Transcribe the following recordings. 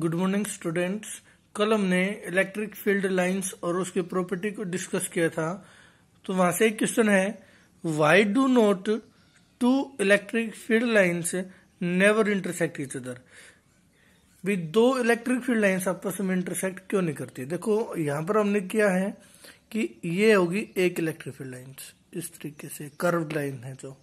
Good morning students कल हमने electric field lines और उसके प्रॉपर्टी को डिस्कस किया था तो वहां से एक क्वेश्चन है why do not two electric field lines never intersect each other भी दो इलेक्ट्रिक फील्ड लाइंस आपस में इंटरसेक्ट क्यों नहीं करती देखो यहां पर हमने किया है कि ये होगी एक इलेक्ट्रिक फील्ड लाइन्स इस तरीके से कर्व लाइन है जो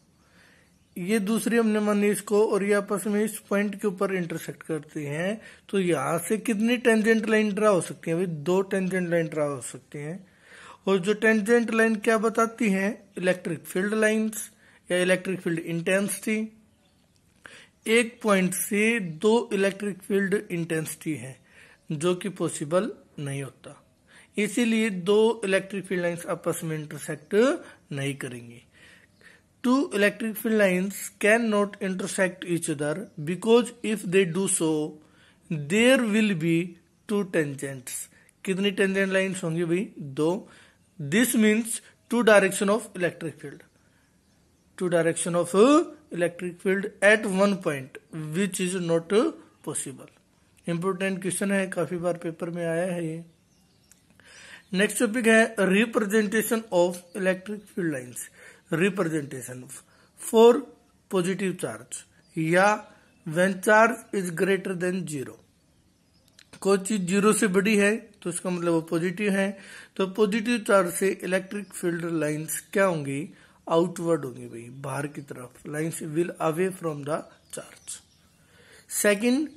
ये दूसरी हमने मानी इसको और ये आपस में इस पॉइंट के ऊपर इंटरसेक्ट करती हैं तो यहां से कितनी टेंजेंट लाइन ड्रा हो सकती है दो टेंजेंट लाइन ड्रा हो सकती हैं और जो टेंजेंट लाइन क्या बताती हैं इलेक्ट्रिक फील्ड लाइंस या इलेक्ट्रिक फील्ड इंटेंसिटी एक पॉइंट से दो इलेक्ट्रिक फील्ड इंटेंसिटी है जो कि पॉसिबल नहीं होता इसीलिए दो इलेक्ट्रिक फील्ड लाइंस आपस में इंटरसेक्ट नहीं करेंगी two electric field lines can not intersect each other because if they do so there will be two tangents. कितनी टेंजेंट लाइन्स होंगी भाई दो this means two direction of electric field two direction of electric field at one point which is not possible important question है काफी बार paper में आया है ये नेक्स्ट टॉपिक है representation of electric field lines representation for positive charge या when charge is greater than zero कोई चीज जीरो से बड़ी है तो उसका मतलब वो पॉजिटिव है तो पॉजिटिव चार्ज से इलेक्ट्रिक फील्ड लाइंस क्या होंगी आउटवर्ड होंगी भाई बाहर की तरफ lines will away from the charge second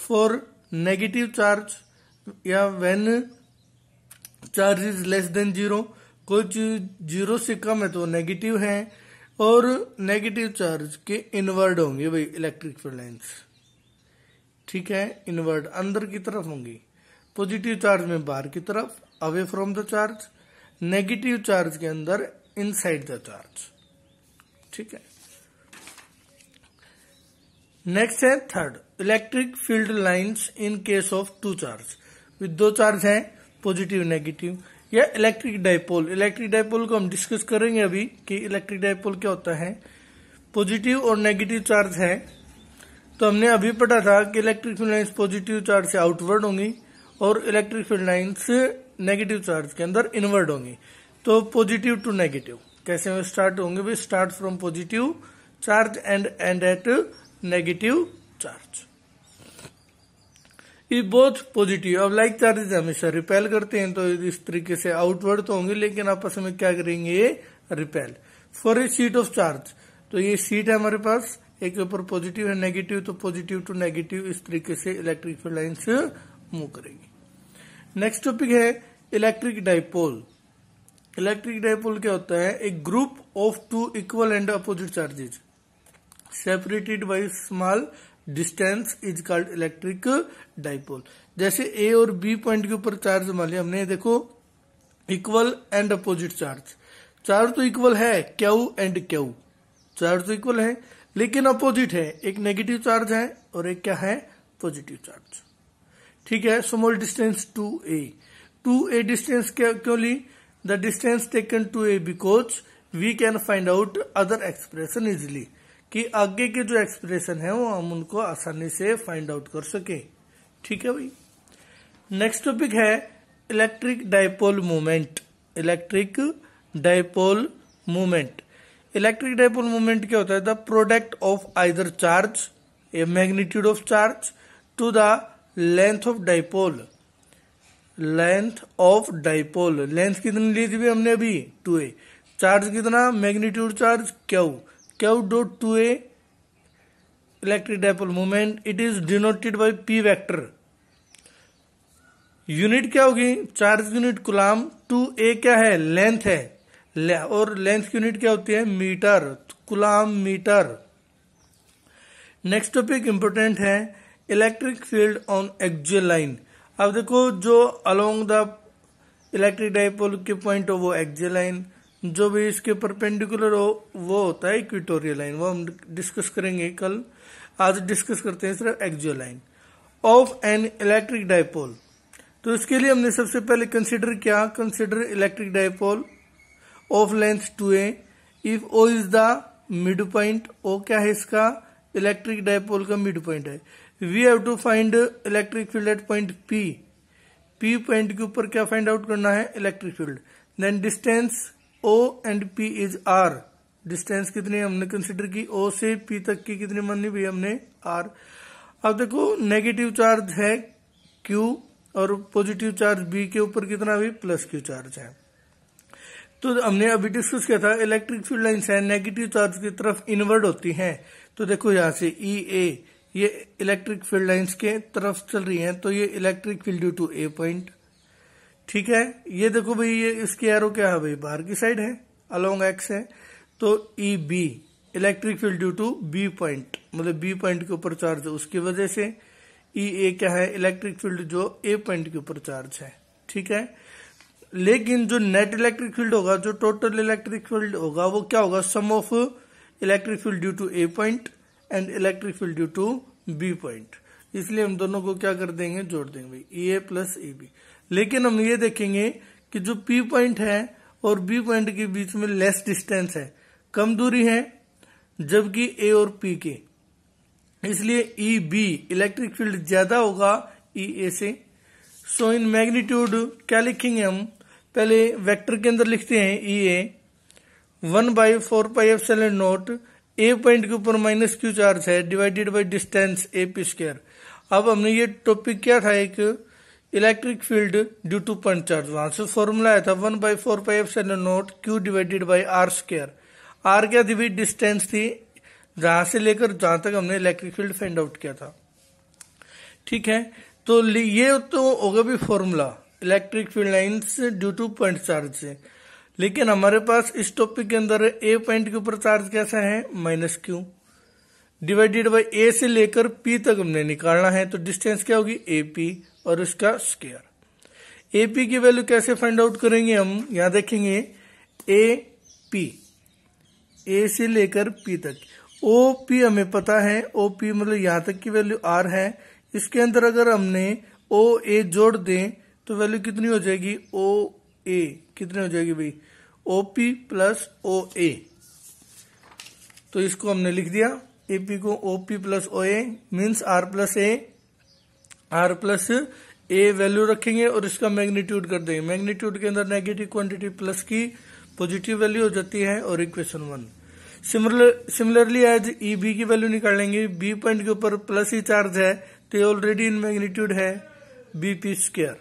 for negative charge या when charge is less than zero कुछ जीरो से कम है तो नेगेटिव है और नेगेटिव चार्ज के इनवर्ड होंगे भाई इलेक्ट्रिक फील्ड लाइन्स ठीक है इनवर्ड अंदर की तरफ होंगी पॉजिटिव चार्ज में बाहर की तरफ away from the charge negative charge के अंदर इनसाइड द चार्ज ठीक है नेक्स्ट है third electric field lines in case of two charge दो चार्ज है पॉजिटिव नेगेटिव या इलेक्ट्रिक डायपोल इलेक्ट्रिक डायपोल को हम डिस्कस करेंगे अभी कि इलेक्ट्रिक डायपोल क्या होता है पॉजिटिव और नेगेटिव चार्ज है तो हमने अभी पढ़ा था कि electric field lines positive charge से आउटवर्ड होंगी और electric field lines negative charge के अंदर इनवर्ड होंगी तो पॉजिटिव टू नेगेटिव कैसे में स्टार्ट होंगे start from positive charge and end at negative charge is both positive अब लाइक चार्जेज हमेशा रिपेल करते हैं तो इस तरीके से आउटवर्ड तो होंगे लेकिन आपस में क्या करेंगे ये repel for a sheet of charge तो ये सीट है हमारे पास एक ऊपर पॉजिटिव है नेगेटिव तो पॉजिटिव टू नेगेटिव इस तरीके से इलेक्ट्रिक फील्ड लाइन्स मूव करेंगे नेक्स्ट टॉपिक है इलेक्ट्रिक डाइपोल इलेक्ट्रिक डाइपोल क्या होता है a group of two equal and opposite charges separated by small distance is called electric dipole जैसे ए और बी पॉइंट के ऊपर चार्ज मान लिया हमने देखो equal and opposite charge charge तो इक्वल है क्यू एंड क्यू चार्ज तो इक्वल है लेकिन अपोजिट है एक नेगेटिव चार्ज है और एक क्या है पॉजिटिव चार्ज ठीक है small distance two a two a distance क्यों ली the distance taken two a because we can find out other expression easily कि आगे के जो एक्सप्रेशन है वो हम उनको आसानी से फाइंड आउट कर सके ठीक है भाई नेक्स्ट टॉपिक है electric dipole movement electric dipole movement electric dipole movement क्या होता है the product of either charge a magnitude of charge to the length of dipole length of dipole length कितनी ली थी हमने अभी टू ए चार्ज कितना magnitude charge Q Q dot two a electric dipole movement it is denoted by P vector unit क्या होगी charge unit coulomb two ए क्या है लेंथ है ले, और लेंथ की यूनिट क्या होती है metre coulomb metre next topic important है electric field on axial line अब देखो जो अलोंग द इलेक्ट्रिक डाइपोल के पॉइंट हो वो एक्जुअल लाइन जो भी इसके परपेंडिकुलर हो वो होता है इक्विटोरियल लाइन वो हम डिस्कस करेंगे कल आज डिस्कस करते हैं सिर्फ axial line of an electric dipole तो इसके लिए हमने सबसे पहले कंसिडर किया consider electric dipole of length two a if O is the mid point O क्या है इसका इलेक्ट्रिक डायपोल का मिड पॉइंट है we have to find electric field at point P P point के ऊपर क्या फाइंड आउट करना है electric field then distance O and P is R distance कितनी हमने कंसिडर की ओ से पी तक की कितनी माननी भाई हमने आर अब देखो नेगेटिव चार्ज है क्यू और पॉजिटिव चार्ज बी के ऊपर कितना भी प्लस क्यू चार्ज है तो हमने अभी डिस्कस किया था इलेक्ट्रिक फील्ड लाइन्स है नेगेटिव चार्ज की तरफ इनवर्ड होती हैं तो देखो यहां से ई e, ए ये इलेक्ट्रिक फील्ड लाइन्स के तरफ चल रही हैं तो ये electric field due to A point ठीक है ये देखो भाई ये इसकी एरो क्या है भाई बाहर की साइड है अलोंग एक्स है तो E B electric field due to B point मतलब बी पॉइंट के ऊपर चार्ज है उसकी वजह से ई e ए क्या है इलेक्ट्रिक फील्ड जो ए पॉइंट के ऊपर चार्ज है ठीक है लेकिन जो नेट इलेक्ट्रिक फील्ड होगा जो टोटल इलेक्ट्रिक फील्ड होगा वो क्या होगा sum of electric field due to A point and electric field due to B point इसलिए हम दोनों को क्या कर देंगे जोड़ देंगे भाई ई ए प्लस ई बी लेकिन हम ये देखेंगे कि जो पी पॉइंट है और बी पॉइंट के बीच में लेस डिस्टेंस है कम दूरी है जबकि ए और पी के इसलिए ई बी इलेक्ट्रिक फील्ड ज्यादा होगा ई e ए से सो इन मैग्नीट्यूड क्या लिखेंगे हम पहले वेक्टर के अंदर लिखते हैं E e a one by four pi epsilon not a point के ऊपर माइनस क्यू चार्ज है divided by distance A P square अब हमने ये टॉपिक क्या था एक electric field due to point charge वहां से फॉर्मूला आया था one by four pi F not Q divided by are square R क्या थी डिस्टेंस थी जहां से लेकर जहां तक हमने इलेक्ट्रिक फील्ड फाइंड आउट किया था ठीक है तो ये तो होगा भी formula electric field lines due to point charge से लेकिन हमारे पास इस टॉपिक के अंदर ए पॉइंट के ऊपर चार्ज कैसा है minus q divided by A से लेकर पी तक हमने निकालना है तो डिस्टेंस क्या होगी ए पी और उसका स्केयर एपी की वैल्यू कैसे फाइंड आउट करेंगे हम यहां देखेंगे ए पी ए से लेकर पी तक ओ पी हमें पता है ओ पी मतलब यहां तक की वैल्यू आर है इसके अंदर अगर हमने ओ ए जोड़ दें तो वैल्यू कितनी हो जाएगी ओ ए कितनी हो जाएगी भाई ओ पी प्लस ओ ए तो इसको हमने लिख दिया एपी को O P plus O A means r plus a r plus a value रखेंगे और इसका मैग्नीट्यूड कर देंगे मैग्नीट्यूड के अंदर नेगेटिव क्वांटिटी प्लस की पॉजिटिव वैल्यू हो जाती है और equation one similarly as E B की वैल्यू निकालेंगे बी पॉइंट के ऊपर प्लस ही चार्ज है तो ऑलरेडी इन मैग्नीट्यूड है बीपी स्क्र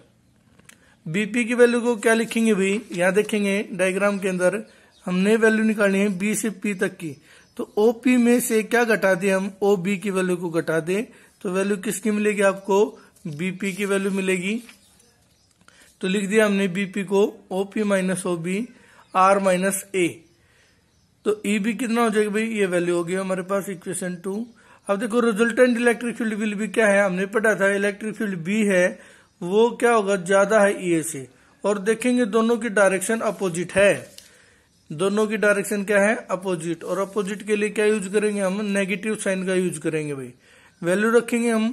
बीपी की वैल्यू को क्या लिखेंगे भाई यहां देखेंगे डायग्राम के अंदर हमने वैल्यू निकालनी है बी से पी तक की तो ओपी में से क्या घटा दे हम ओ बी की वैल्यू को घटा दे तो वैल्यू किसकी मिलेगी आपको बीपी की वैल्यू मिलेगी तो लिख दिया हमने बीपी को OP minus O B r minus a तो ई e बी कितना हो जाएगा भाई ये वैल्यू होगी हमारे पास इक्वेशन टू अब देखो रिजल्टेंट इलेक्ट्रिक फील्ड बिल भी क्या है हमने पढ़ा था इलेक्ट्रिक फील्ड बी है वो क्या होगा ज्यादा है ई e ए से और देखेंगे दोनों की डायरेक्शन अपोजिट है दोनों की डायरेक्शन क्या है अपोजिट और अपोजिट के लिए क्या यूज करेंगे हम नेगेटिव साइन का यूज करेंगे भाई वैल्यू रखेंगे हम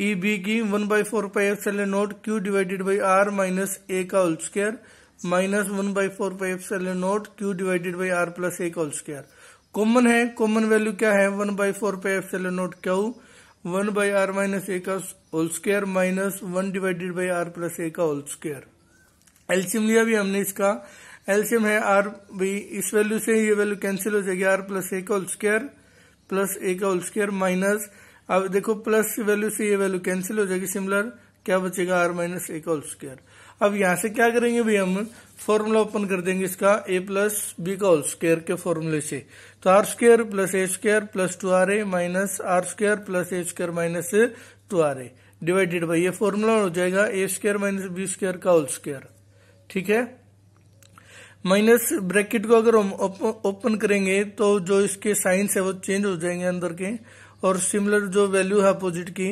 ई e, बी की one by four pi epsilon nought Q divided by r minus a का whole square minus one by four pi epsilon nought Q divided by r plus a का whole square common है common value क्या है one by four pi epsilon nought q one by r minus a का whole square minus one divided by r plus a का whole square एल्शियम लिया भी हमने इसका एल्सियम है आर भी इस वैल्यू से ये वैल्यू कैंसिल हो जाएगी आर प्लस ए का होल स्क्वायर प्लस ए का होल स्क्वायर माइनस अब देखो प्लस वैल्यू से ये वैल्यू कैंसिल हो जाएगी सिमिलर क्या बचेगा आर माइनस ए का होल स्क्वायर अब यहां से क्या करेंगे भाई हम फॉर्मूला ओपन कर देंगे इसका ए प्लस बी का होल स्क्वायर के फॉर्मूले से तो r square plus a square plus two r a minus r square plus a square minus two r a divided by ये फॉर्मूला हो जाएगा a square minus b square का whole square ठीक है माइनस ब्रैकेट को अगर हम open करेंगे तो जो इसके साइंस है वो चेंज हो जाएंगे अंदर के और सिमिलर जो वैल्यू है अपोजिट की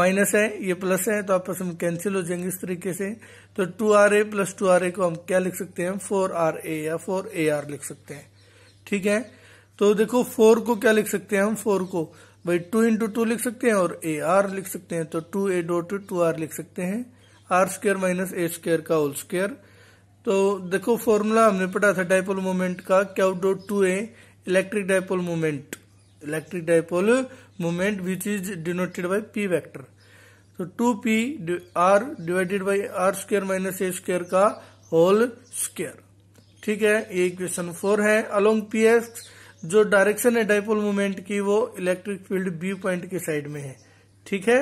माइनस है ये प्लस है तो आपस में कैंसिल हो जाएंगे इस तरीके से तो two r a plus two r a को हम क्या लिख सकते हैं फोर आर ए या फोर ए आर लिख सकते हैं ठीक है तो देखो फोर को क्या लिख सकते हैं हम फोर को भाई टू इंटू टू लिख सकते हैं और ए आर लिख सकते हैं तो two a dot two r लिख सकते हैं r square minus a square का होल स्क्र तो देखो फॉर्मूला हमने पढ़ा था डायपोल मोमेंट का क्या dot two a electric dipole moment electric dipole moment which is denoted by P vector तो two p r divided by are square minus a square का होल स्क्र ठीक है ये इक्वेशन फोर है along p x जो direction है dipole moment की वो इलेक्ट्रिक फील्ड बी पॉइंट के साइड में है ठीक है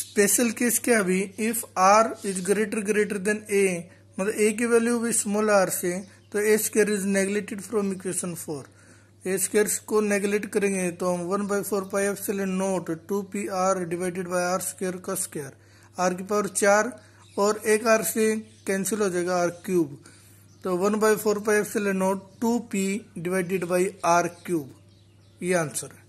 स्पेशल केस क्या अभी if r is greater greater than ए मतलब ए की वैल्यू भी स्मॉल आर से तो a square is neglected from equation four squares को नेगलेक्ट करेंगे तो हम one by four pi epsilon nought two p r divided by are square का स्केयर आर की पावर चार और एक आर से कैंसिल हो जाएगा आर क्यूब तो one by four pi epsilon nought two p divided by r cube ये आंसर है